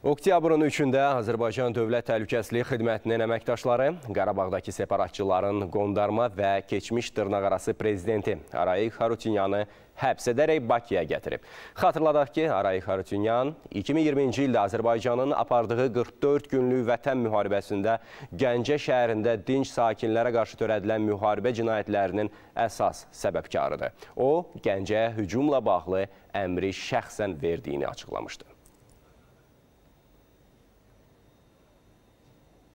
Oktyabrın 3-də Azərbaycan Dövlət Təhlükəslilik Xidmətinin əməkdaşları Qarabağdakı separatçıların qondarma və keçmiş dırnaqarası prezidenti Arayik Harutyunyanı həbs edərək Bakıya gətirib. Xatırladaq ki, Arayik Harutyunyan 2020-ci ildə Azərbaycanın apardığı 44 günlük vətən müharibəsində Gəncə şəhərində dinc sakinlərə qarşı törədilən müharibə cinayətlərinin əsas səbəbkarıdır. O, Gəncəyə hücumla bağlı əmri şəxsən verdiyini açıqlamışdı.